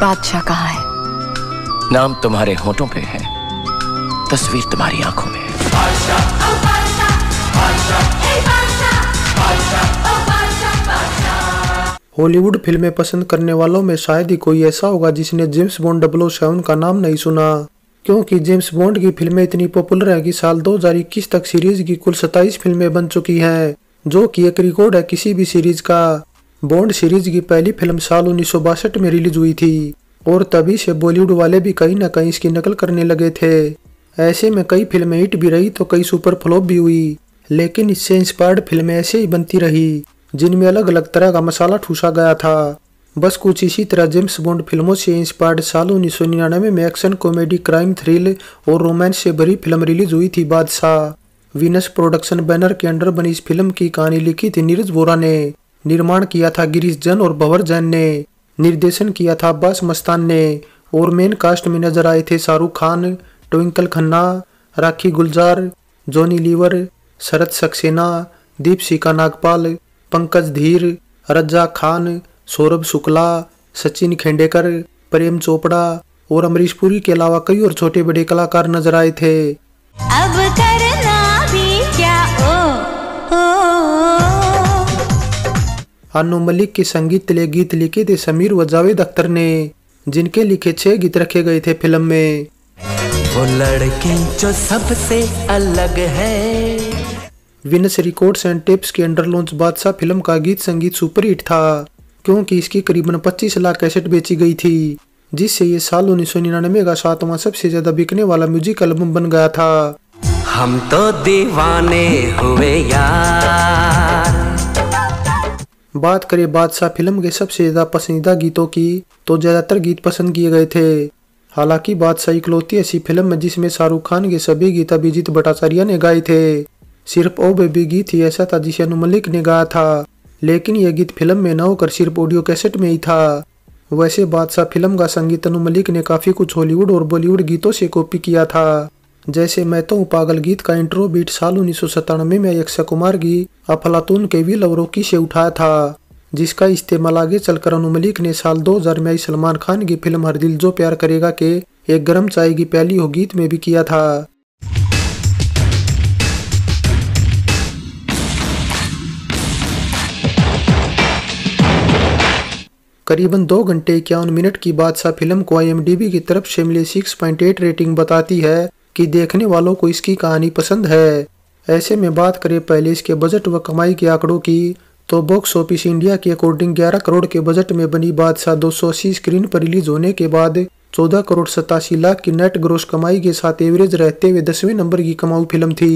बादशाह कहा है नाम तुम्हारे होठों पे है तस्वीर तुम्हारी आंखों में हॉलीवुड फिल्में पसंद करने वालों में शायद ही कोई ऐसा होगा जिसने James Bond double seven oh का नाम नहीं सुना क्योंकि जेम्स बॉन्ड की फिल्में इतनी पॉपुलर हैं कि साल 2021 तक सीरीज की कुल 27 फिल्में बन चुकी हैं जो कि एक रिकॉर्ड है किसी भी सीरीज का बॉन्ड सीरीज की पहली फिल्म साल उन्नीस में रिलीज हुई थी और तभी से बॉलीवुड वाले भी कहीं ना कहीं इसकी नकल करने लगे थे ऐसे में कई फिल्में हिट भी रही तो कई सुपर फ्लॉप भी हुई लेकिन इससे इंस्पायर्ड फिल्में ऐसे ही बनती रही जिनमें अलग अलग तरह का मसाला ठूसा गया था बस कुछ इसी तरह जेम्स बॉन्ड फिल्मों से इंस्पायर्ड साल उन्नीस में एक्शन कॉमेडी क्राइम थ्रिल और रोमांस से भरी फिल्म रिलीज हुई थी बादशाह वीनस प्रोडक्शन बैनर के अंडर बनी इस फिल्म की कहानी लिखी थी नीरज वोरा ने निर्माण किया था गिरीश जैन और भवर जैन ने निर्देशन किया था अब्बास मस्तान ने और मेन कास्ट में नजर आए थे शाहरुख खान ट्विंकल खन्ना राखी गुलजार जॉनी लीवर शरद सक्सेना दीपशिका नागपाल पंकज धीर रज्जा खान सौरभ शुक्ला सचिन खेंडेकर प्रेम चोपड़ा और अमरीश पुरी के अलावा कई और छोटे बड़े कलाकार नजर आए थे अब कर... अनु मलिक के संगीत ले गीत लिखे थे समीर व जावेद अख्तर ने जिनके लिखे छह गीत रखे गए थे फिल्म में वो लड़के जो सबसे अलग है विनस रिकॉर्ड्स एंड टेप्स के अंडर लॉन्च बादशाह फिल्म का गीत संगीत सुपर हिट था क्योंकि इसकी करीबन 25 लाख कैसेट बेची गई थी जिससे ये साल उन्नीस का सातवां सबसे ज्यादा बिकने वाला म्यूजिक एल्बम बन गया था हम तो दीवाने हुए यार बात करें बादशाह फिल्म के सबसे ज़्यादा पसंदीदा गीतों की तो ज़्यादातर गीत पसंद किए गए थे हालांकि बादशाह इकलौती ऐसी फिल्म है जिसमें शाहरुख खान के सभी गीत अभिजीत भट्टाचार्य ने गाए थे सिर्फ ओ बेबी गीत ही ऐसा था जिसे अनु मलिक ने गाया था लेकिन यह गीत फिल्म में न होकर सिर्फ ऑडियो कैसेट में ही था वैसे बादशाह फिल्म का संगीत अनु मलिक ने काफ़ी कुछ हॉलीवुड और बॉलीवुड गीतों से कॉपी किया था जैसे मैं तो पागल गीत का इंट्रो बीट साल उन्नीस में अक्षय कुमार की अफलातून के विल अवरोकी से उठाया था जिसका इस्तेमाल आगे चलकर अनु मलिक ने साल 2000 में आई सलमान खान की फिल्म हर दिल जो प्यार करेगा के एक गर्म चाय की प्याली हो गीत में भी किया था करीबन दो घंटे इक्यावन मिनट की बादशाह फिल्म को आईएमडीबी की तरफ से मिली 6.8 रेटिंग बताती है कि देखने वालों को इसकी कहानी पसंद है ऐसे में बात करें पहले इसके बजट व कमाई के आंकड़ों की तो बॉक्स ऑफिस इंडिया के अकॉर्डिंग 11 करोड़ के बजट में बनी बादशाह दो स्क्रीन पर रिलीज होने के बाद 14 करोड़ सतासी लाख की नेट ग्रोस कमाई के साथ एवरेज रहते हुए दसवें नंबर की कमाऊ फिल्म थी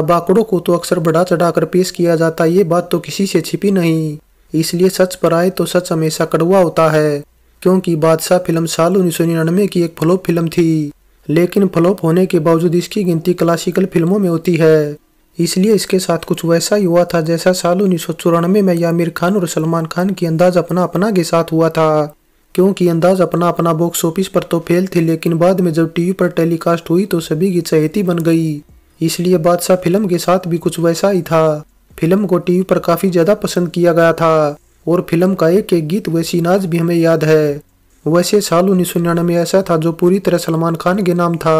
अब आंकड़ों को तो अक्सर बढ़ा चढ़ा पेश किया जाता ये बात तो किसी से छिपी नहीं इसलिए सच पर आए तो सच हमेशा कड़वा होता है क्योंकि बादशाह फिल्म साल उन्नीस की एक फ्लोप फिल्म थी लेकिन फ्लॉप होने के बावजूद इसकी गिनती क्लासिकल फिल्मों में होती है इसलिए इसके साथ कुछ वैसा ही हुआ था जैसा साल उन्नीस सौ चौरानवे में यामिर खान और सलमान खान की अंदाज अपना अपना के साथ हुआ था क्योंकि अंदाज अपना अपना बॉक्स ऑफिस पर तो फेल थी लेकिन बाद में जब टीवी पर टेलीकास्ट हुई तो सभी की चहेती बन गई इसलिए बादशाह फिल्म के साथ भी कुछ वैसा ही था फिल्म को टीवी पर काफ़ी ज़्यादा पसंद किया गया था और फिल्म का एक एक गीत वैसी नाज भी हमें याद है वैसे साल उन्नीस सौ निन्यानवे ऐसा था जो पूरी तरह सलमान खान के नाम था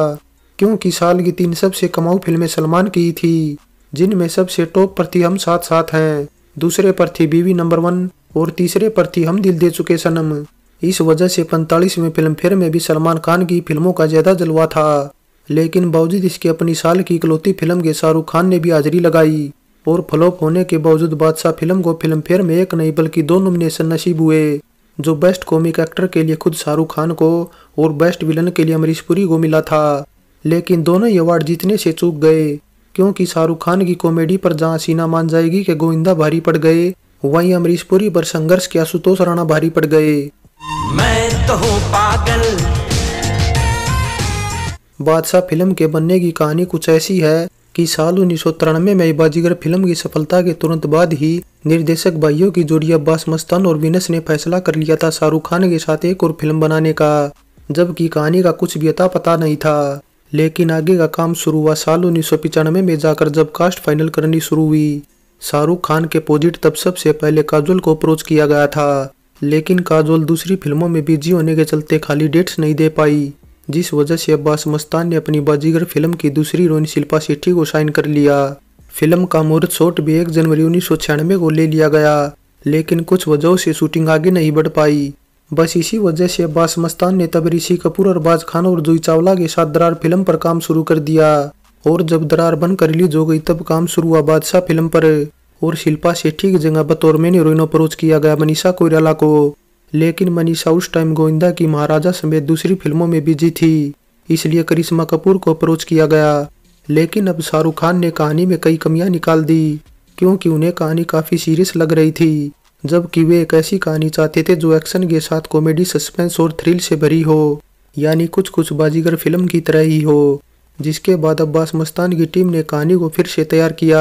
क्योंकि साल की तीन सबसे कमाऊ फिल्में सलमान की थी जिनमें सबसे टॉप पर थी हम साथ साथ हैं दूसरे पर थी बीवी नंबर वन और तीसरे पर थी हम दिल दे चुके सनम इस वजह से पैंतालीसवें फिल्म फेयर में भी सलमान खान की फिल्मों का ज़्यादा जलवा था लेकिन बावजूद इसके अपनी साल की इकलौती फिल्म के शाहरुख खान ने भी हाजिरी लगाई और फ्लॉप होने के बावजूद बादशाह फिल्म को फिल्म फेयर में एक नहीं बल्कि दो नॉमिनेशन नसीब हुए जो बेस्ट कॉमिक एक्टर के लिए खुद शाहरुख खान को और बेस्ट विलन के लिए अमरीश पुरी को मिला था लेकिन दोनों ही अवार्ड जीतने से चूक गए क्योंकि शाहरुख खान की कॉमेडी पर जहां सीना मान जाएगी कि गोविंदा भारी पड़ गए वहीं अमरीश पुरी पर संघर्ष के आशुतोष राणा भारी पड़ गए मैं तो पागल बादशाह फिल्म के बनने की कहानी कुछ ऐसी है कि साल उन्नीस में बाजीगर फिल्म की सफलता के तुरंत बाद ही निर्देशक भाइयों की जोड़ी अब्बास मस्तान और विनस ने फैसला कर लिया था शाहरुख खान के साथ एक और फिल्म बनाने का जबकि कहानी का कुछ भी अता पता नहीं था लेकिन आगे का काम शुरू हुआ साल उन्नीस में जाकर जब कास्ट फाइनल करनी शुरू हुई शाहरुख खान के अपोजिट तब सबसे पहले काजोल को अप्रोच किया गया था लेकिन काजोल दूसरी फिल्मों में बिजी होने के चलते खाली डेट्स नहीं दे पाई जिस वजह से अब्बास मस्तान ने अपनी बाजीगर फिल्म की दूसरी रोनी शिल्पा सेठी को साइन कर लिया फिल्म का मुहूर्त शॉट भी एक जनवरी उन्नीस को ले लिया गया लेकिन कुछ वजहों से शूटिंग आगे नहीं बढ़ पाई बस इसी वजह से अब्बास मस्तान ने तब ऋषि कपूर और बाज खान और जूही चावला के साथ दरार फिल्म पर काम शुरू कर दिया और जब दरार बनकर रिलीज हो गई तब काम शुरू हुआ बादशाह फिल्म पर और शिल्पा सेठी की जगह बतौर मेन रोइनो अप्रोच किया गया मनीषा कोयराला को लेकिन मनीषा उस टाइम गोविंदा की महाराजा समेत दूसरी फिल्मों में बिजी थी इसलिए करिश्मा कपूर को अप्रोच किया गया लेकिन अब शाहरुख खान ने कहानी में कई कमियां निकाल दी क्योंकि उन्हें कहानी काफ़ी सीरियस लग रही थी जबकि वे एक ऐसी कहानी चाहते थे जो एक्शन के साथ कॉमेडी सस्पेंस और थ्रिल से भरी हो यानी कुछ कुछ बाजीगर फिल्म की तरह ही हो जिसके बाद अब्बास मस्तान की टीम ने कहानी को फिर से तैयार किया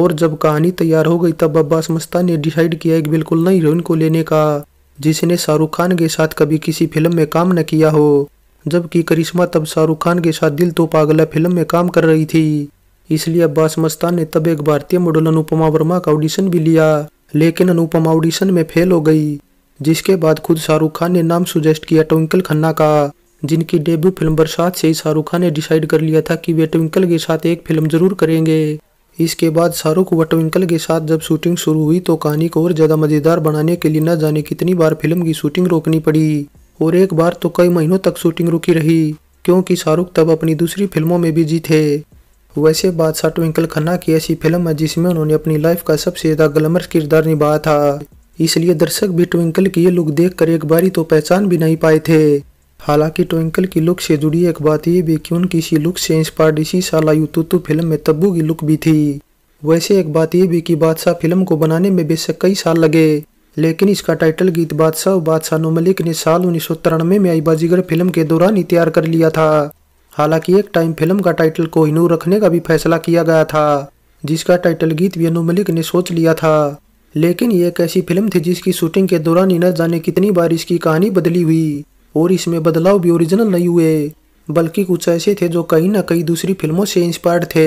और जब कहानी तैयार हो गई तब अब्बास मस्तान ने डिसाइड किया एक बिल्कुल नई हीरोइन को लेने का जिसने शाहरुख खान के साथ कभी किसी फिल्म में काम न किया हो जबकि करिश्मा तब शाहरुख खान के साथ दिल तो पागला फिल्म में काम कर रही थी इसलिए अब्बास मस्तान ने तब एक भारतीय मॉडल अनुपमा वर्मा का ऑडिशन भी लिया लेकिन अनुपमा ऑडिशन में फेल हो गई जिसके बाद खुद शाहरुख खान ने नाम सुजेस्ट किया ट्विंकल खन्ना का जिनकी डेब्यू फिल्म बरसात से ही शाहरुख खान ने डिसाइड कर लिया था कि वे ट्विंकल के साथ एक फिल्म जरूर करेंगे इसके बाद शाहरुख व ट्विंकल के साथ जब शूटिंग शुरू हुई तो कहानी को और ज़्यादा मज़ेदार बनाने के लिए न जाने कितनी बार फिल्म की शूटिंग रोकनी पड़ी और एक बार तो कई महीनों तक शूटिंग रुकी रही क्योंकि शाहरुख तब अपनी दूसरी फिल्मों में बिजी थे वैसे बादशाह ट्विंकल खन्ना की ऐसी फिल्म है जिसमें उन्होंने अपनी लाइफ का सबसे ज़्यादा ग्लमर किरदार निभाया था इसलिए दर्शक भी ट्विंकल की ये लुक देख कर एक बारी तो पहचान भी नहीं पाए थे हालांकि ट्विंकल की लुक से जुड़ी एक बात यह भी कि उनकी इसी लुक से इंस्पायर्ड इसी आयु तुतु फिल्म में तब्बू की लुक भी थी वैसे एक बात यह भी कि बादशाह फिल्म को बनाने में बेशक कई साल लगे लेकिन इसका टाइटल गीत बादशाह बादशाह नोमलिक ने साल उन्नीस में आई बाजीगर फिल्म के दौरान ही तैयार कर लिया था हालांकि एक टाइम फिल्म का टाइटल को हिनू रखने का भी फैसला किया गया था जिसका टाइटल गीत भी अनु मलिक ने सोच लिया था लेकिन ये एक ऐसी फिल्म थी जिसकी शूटिंग के दौरान ही न जाने कितनी बार इसकी कहानी बदली हुई और इसमें बदलाव भी ओरिजिनल नहीं हुए बल्कि कुछ ऐसे थे जो कहीं ना कहीं दूसरी फिल्मों से इंस्पायर्ड थे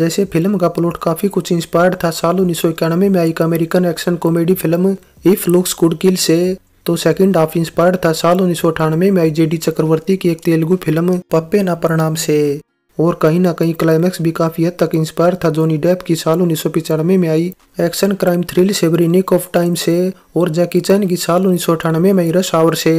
जैसे फिल्म का प्लॉट काफ़ी कुछ इंस्पायर्ड था साल उन्नीस में आई American action comedy film if looks could kill से तो सेकंड हाफ इंस्पायर्ड था साल उन्नीस में आई जेडी चक्रवर्ती की एक तेलुगु फिल्म पप्पे ना परिणाम से और कहीं ना कहीं क्लाइमैक्स भी काफ़ी हद तक इंस्पायर था जोनी डेप की साल उन्नीस में आई एक्शन क्राइम थ्रिल सेवरी निक ऑफ टाइम से और जैकी चैन की साल उन्नीस में आई रश आवर से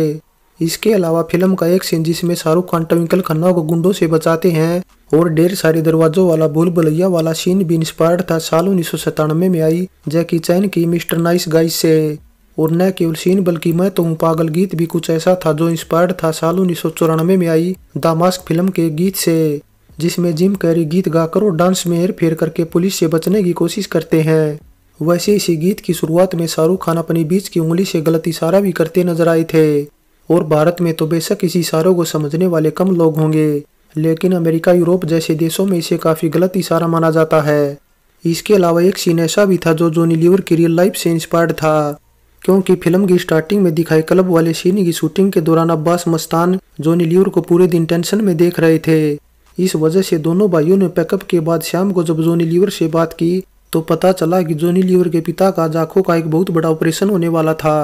इसके अलावा फिल्म का एक सीन जिसमें शाहरुख खान ट्विंकल खन्ना को गुंडों से बचाते हैं और ढेर सारे दरवाजों वाला भूल भुलैया वाला सीन भी इंस्पायर्ड था साल उन्नीस में आई जैकी चैन की मिस्टर नाइस गाइस से और न केवल सीन बल्कि मैं तो हूँ पागल गीत भी कुछ ऐसा था जो इंस्पायर्ड था साल उन्नीस में आई दामास्क फिल्म के गीत से जिसमें जिम कैरी गीत गाकर और डांस में हेरफेर करके पुलिस से बचने की कोशिश करते हैं वैसे इसी गीत की शुरुआत में शाहरुख खान अपनी बीच की उंगली से गलत इशारा भी करते नजर आए थे और भारत में तो बेशक इस इशारों को समझने वाले कम लोग होंगे लेकिन अमेरिका यूरोप जैसे देशों में इसे काफ़ी गलत इशारा माना जाता है इसके अलावा एक सीन ऐसा भी था जो जोनी लीवर की रियल लाइफ से इंस्पायर्ड था क्योंकि फिल्म की स्टार्टिंग में दिखाई क्लब वाले सीन की शूटिंग के दौरान अब्बास मस्तान जोनी लीवर को पूरे दिन टेंशन में देख रहे थे इस वजह से दोनों भाइयों ने पैकअप के बाद शाम को जब जोनी लीवर से बात की तो पता चला कि जोनी लीवर के पिता का जाखों का एक बहुत बड़ा ऑपरेशन होने वाला था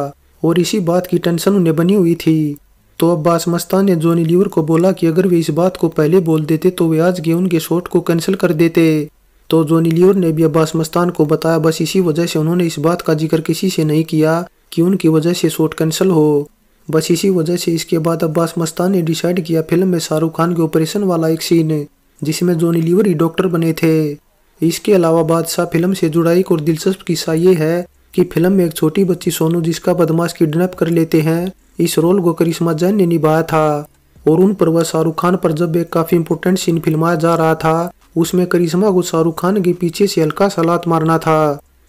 और इसी बात की टेंशन उन्हें बनी हुई थी तो अब्बास मस्तान ने जोनी लीवर को बोला कि अगर वे इस बात को पहले बोल देते तो वे आज के उनके शॉट को कैंसिल कर देते तो जोनी लीवर ने भी अब्बास मस्तान को बताया बस इसी वजह से उन्होंने इस बात का जिक्र किसी से नहीं किया कि उनकी वजह से शॉट कैंसिल हो बस इसी वजह से इसके बाद अब्बास मस्तान ने डिसाइड किया फिल्म में शाहरुख खान के ऑपरेशन वाला एक सीन जिसमें जोनी लीवर ही डॉक्टर बने थे इसके अलावा बादशाह फिल्म से जुड़ा एक और दिलचस्प किस्सा ये है कि फिल्म में एक छोटी बच्ची सोनू जिसका बदमाश किडनैप कर लेते हैं इस रोल को करिश्मा जैन ने निभाया था और उन पर वह शाहरुख खान पर जब एक काफ़ी इम्पोर्टेंट सीन फिल्माया जा रहा था उसमें करिश्मा को शाहरुख खान के पीछे से हल्का सलात मारना था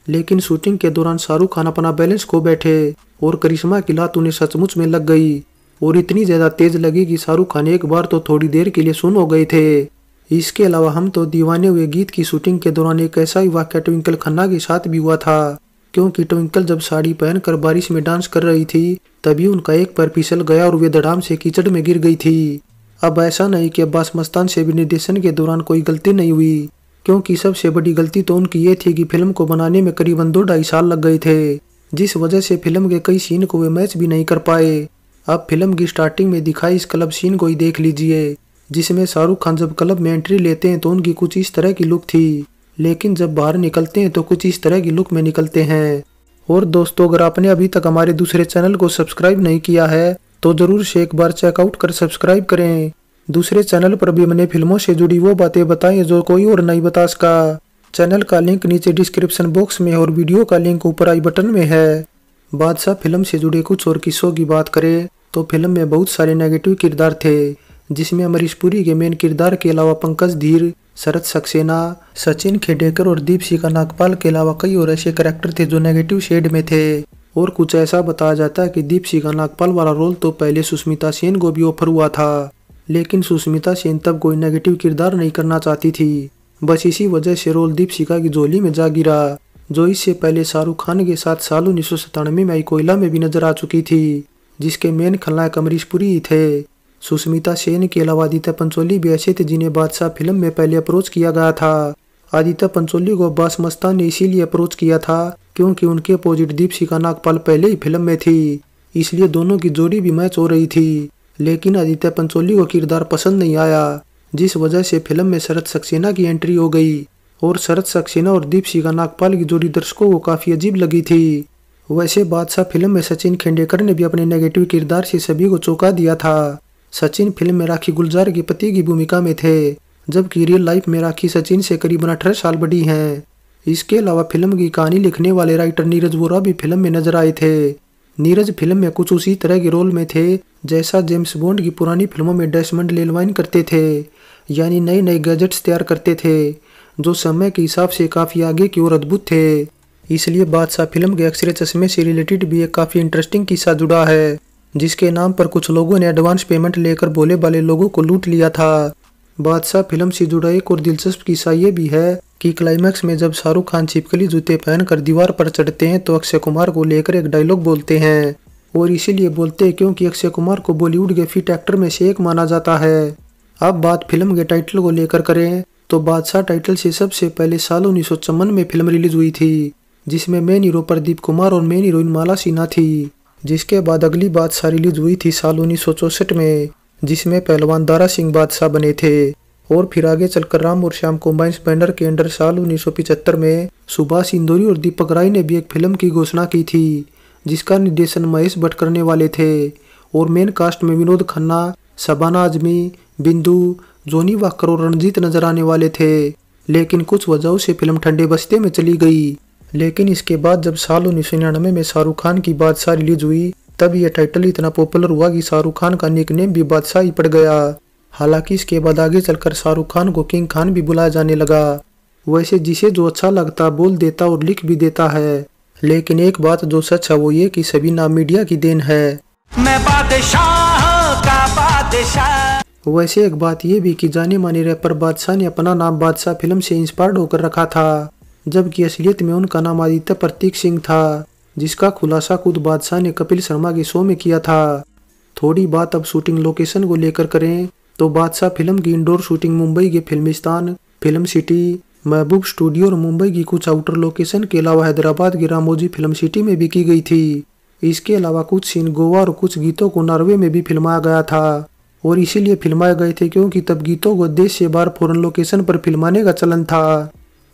लेकिन शूटिंग के दौरान शाहरुख खान अपना बैलेंस खो बैठे और करिश्मा की लात उन्हें सचमुच में लग गई और इतनी ज़्यादा तेज लगी कि शाहरुख खान एक बार तो थोड़ी देर के लिए सुन हो गए थे इसके अलावा हम तो दीवाने हुए गीत की शूटिंग के दौरान एक ऐसा ही वाक्य ट्विंकल खन्ना के साथ भी हुआ था क्योंकि ट्विंकल जब साड़ी पहनकर बारिश में डांस कर रही थी तभी उनका एक पैर फिसल गया और वे धड़ाम से कीचड़ में गिर गई थी अब ऐसा नहीं कि अब्बास मस्तान से भी निर्देशन के दौरान कोई गलती नहीं हुई क्योंकि सबसे बड़ी गलती तो उनकी ये थी कि फिल्म को बनाने में करीबन दो ढाई साल लग गए थे जिस वजह से फिल्म के कई सीन को वे मैच भी नहीं कर पाए अब फिल्म की स्टार्टिंग में दिखाई इस क्लब सीन को ही देख लीजिए जिसमें शाहरुख खान जब क्लब में एंट्री लेते हैं तो उनकी कुछ इस तरह की लुक थी लेकिन जब बाहर निकलते हैं तो कुछ इस तरह की लुक में निकलते हैं और दोस्तों अगर आपने अभी तक हमारे दूसरे चैनल को सब्सक्राइब नहीं किया है तो ज़रूर से एक बार चेकआउट कर सब्सक्राइब करें दूसरे चैनल पर भी मैंने फिल्मों से जुड़ी वो बातें बताएं जो कोई और नहीं बता सका चैनल का लिंक नीचे डिस्क्रिप्शन बॉक्स में और वीडियो का लिंक ऊपर आई बटन में है बादशाह फिल्म से जुड़े कुछ और किस्सों की बात करें तो फिल्म में बहुत सारे नेगेटिव किरदार थे जिसमें अमरीश पुरी के मेन किरदार के अलावा पंकज धीर शरद सक्सेना सचिन खेडेकर और दीपशिका नागपाल के अलावा कई और ऐसे करेक्टर थे जो नेगेटिव शेड में थे और कुछ ऐसा बताया जाता है कि दीपशिका नागपाल वाला रोल तो पहले सुष्मिता सेन को भी ऑफर हुआ था लेकिन सुष्मिता सेन तब कोई नेगेटिव किरदार नहीं करना चाहती थी बस इसी वजह से रोल दीपशिका की झोली में जा गिरा जो इससे पहले शाहरुख खान के साथ साल उन्नीस सौ सतानवे में आई कोयला में भी नजर आ चुकी थी जिसके मेन खलनायक अमरीश पुरी थे सुष्मिता सेन के अलावा आदित्य पंचोली भी ऐसे थे जिन्हें बादशाह फिल्म में पहले अप्रोच किया गया था आदित्य पंचोली को अब्बास मस्तान ने इसीलिए अप्रोच किया था क्योंकि उनके अपोजिट दीपशिका नागपाल पहले ही फिल्म में थी इसलिए दोनों की जोड़ी भी मैच हो रही थी लेकिन आदित्य पंचोली को किरदार पसंद नहीं आया जिस वजह से फिल्म में शरद सक्सेना की एंट्री हो गई और शरद सक्सेना और दीपशिका नागपाल की जोड़ी दर्शकों को काफ़ी अजीब लगी थी वैसे बादशाह फिल्म में सचिन खेंडेकर ने भी अपने नेगेटिव किरदार से सभी को चौंका दिया था सचिन फिल्म में राखी गुलजार के पति की भूमिका में थे जबकि रियल लाइफ में राखी सचिन से करीबन अठारह साल बड़ी हैं इसके अलावा फिल्म की कहानी लिखने वाले राइटर नीरज वोरा भी फिल्म में नजर आए थे नीरज फिल्म में कुछ उसी तरह के रोल में थे जैसा जेम्स बॉन्ड की पुरानी फिल्मों में डैशमंड लेलवाइन करते थे यानी नए नए गैजेट्स तैयार करते थे जो समय के हिसाब से काफ़ी आगे की ओर अद्भुत थे इसलिए बादशाह फिल्म के एक्सरे चश्मे से रिलेटेड भी एक काफ़ी इंटरेस्टिंग किस्सा जुड़ा है जिसके नाम पर कुछ लोगों ने एडवांस पेमेंट लेकर बोले वाले लोगों को लूट लिया था बादशाह फिल्म से जुड़ा एक और दिलचस्प किस्सा ये भी है कि क्लाइमैक्स में जब शाहरुख खान छिपकली जूते पहनकर दीवार पर चढ़ते हैं तो अक्षय कुमार को लेकर एक डायलॉग बोलते हैं और इसीलिए बोलते हैं क्योंकि अक्षय कुमार को बॉलीवुड के फिट एक्टर में से एक माना जाता है अब बात फिल्म के टाइटल को लेकर करें तो बादशाह टाइटल से सबसे पहले साल उन्नीस में फिल्म रिलीज हुई थी जिसमें मेन हीरो प्रदीप कुमार और मेन हीरोइन माला सिन्हा थी जिसके बाद अगली बादशाह रिलीज हुई थी साल उन्नीस में जिसमें पहलवान दारा सिंह बादशाह बने थे और फिर आगे चलकर राम और श्याम कॉम्बाइंस बैनर के अंडर साल उन्नीस में सुभाष इंदौरी और दीपक राय ने भी एक फिल्म की घोषणा की थी जिसका निर्देशन महेश भट्ट करने वाले थे और मेन कास्ट में विनोद खन्ना शबाना आजमी बिंदु जोनी वाकर और रणजीत नजर आने वाले थे लेकिन कुछ वजहों से फिल्म ठंडे बस्ते में चली गई लेकिन इसके बाद जब साल उन्नीस में शाहरुख खान की बादशाह रिलीज हुई तब यह टाइटल इतना पॉपुलर हुआ कि शाहरुख खान का निक नेम भी बादशाह ही पड़ गया हालांकि इसके बाद आगे चलकर शाहरुख खान को किंग खान भी बुलाया जाने लगा वैसे जिसे जो अच्छा लगता बोल देता और लिख भी देता है लेकिन एक बात जो सच है वो ये कि सभी नाम मीडिया की देन है मैं बादशाह का बादशाह वैसे एक बात ये भी कि जाने माने रैपर बादशाह ने अपना नाम बादशाह फिल्म से इंस्पायर्ड होकर रखा था जबकि असलियत में उनका नाम आदित्य प्रतीक सिंह था जिसका खुलासा खुद बादशाह ने कपिल शर्मा के शो में किया था थोड़ी बात अब शूटिंग लोकेशन को लेकर करें तो बादशाह फिल्म की इंडोर शूटिंग मुंबई के Filmistan film city Mehboob studio और मुंबई की कुछ आउटर लोकेशन के अलावा हैदराबाद की रामोजी फिल्म सिटी में भी की गई थी इसके अलावा कुछ सीन गोवा और कुछ गीतों को नॉर्वे में भी फिल्माया गया था और इसीलिए फिल्माए गए थे क्योंकि तब गीतों को देश से बाहर फॉरन लोकेशन पर फिल्माने का चलन था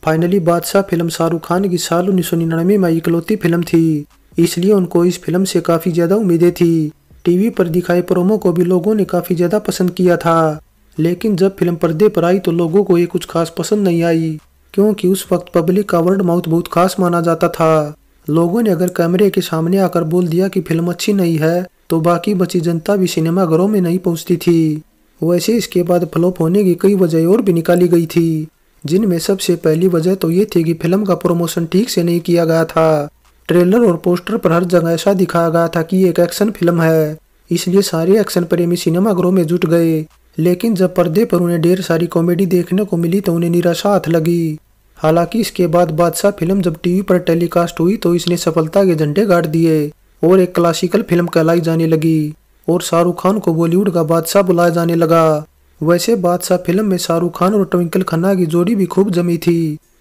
फाइनली बादशाह फिल्म शाहरुख खान की साल उन्नीस में इकलौती फिल्म थी इसलिए उनको इस फिल्म से काफ़ी ज़्यादा उम्मीदें थी टीवी पर दिखाए प्रोमो को भी लोगों ने काफ़ी ज़्यादा पसंद किया था लेकिन जब फिल्म पर्दे पर आई तो लोगों को ये कुछ खास पसंद नहीं आई क्योंकि उस वक्त पब्लिक का वर्ड माउथ बहुत खास माना जाता था लोगों ने अगर कैमरे के सामने आकर बोल दिया कि फिल्म अच्छी नहीं है तो बाकी बची जनता भी सिनेमाघरों में नहीं पहुंचती थी वैसे इसके बाद फ्लॉप होने की कई वजह और भी निकाली गई थी जिनमें सबसे पहली वजह तो ये थी कि फिल्म का प्रमोशन ठीक से नहीं किया गया था ट्रेलर और पोस्टर पर हर जगह ऐसा दिखाया गया था कि एक एक्शन फिल्म है इसलिए सारे एक्शन प्रेमी सिनेमाघरों में जुट गए लेकिन जब पर्दे पर उन्हें ढेर सारी कॉमेडी देखने को मिली तो उन्हें निराशा हाथ लगी हालांकि इसके बाद बादशाह फिल्म जब टीवी पर टेलीकास्ट हुई तो इसने सफलता के झंडे गाड़ दिए और एक क्लासिकल फिल्म कहलाई जाने लगी और शाहरुख खान को बॉलीवुड का बादशाह बुलाया जाने लगा वैसे बादशाह फिल्म में शाहरुख खान और ट्विंकल खन्ना की जोड़ी भी खूब जमी थी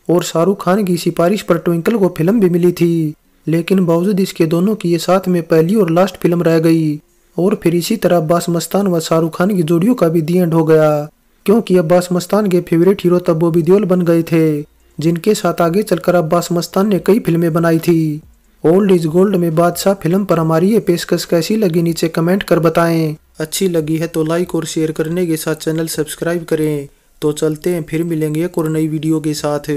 और शाहरुख खान की सिफारिश पर ट्विंकल को फिल्म भी मिली थी लेकिन बावजूद इसके दोनों की ये साथ में पहली और लास्ट फिल्म रह गई और फिर इसी तरह अब्बास मस्तान व शाहरुख खान की जोड़ियों का भी दी एंड हो गया क्योंकि अब्बास मस्तान के फेवरेट हीरो तब बॉबी देओल बन गए थे जिनके साथ आगे चलकर अब्बास मस्तान ने कई फिल्में बनाई थी ओल्ड इज गोल्ड में बादशाह फिल्म पर हमारी ये पेशकश कैसी लगी नीचे कमेंट कर बताएं अच्छी लगी है तो लाइक और शेयर करने के साथ चैनल सब्सक्राइब करें तो चलते हैं फिर मिलेंगे एक और नई वीडियो के साथ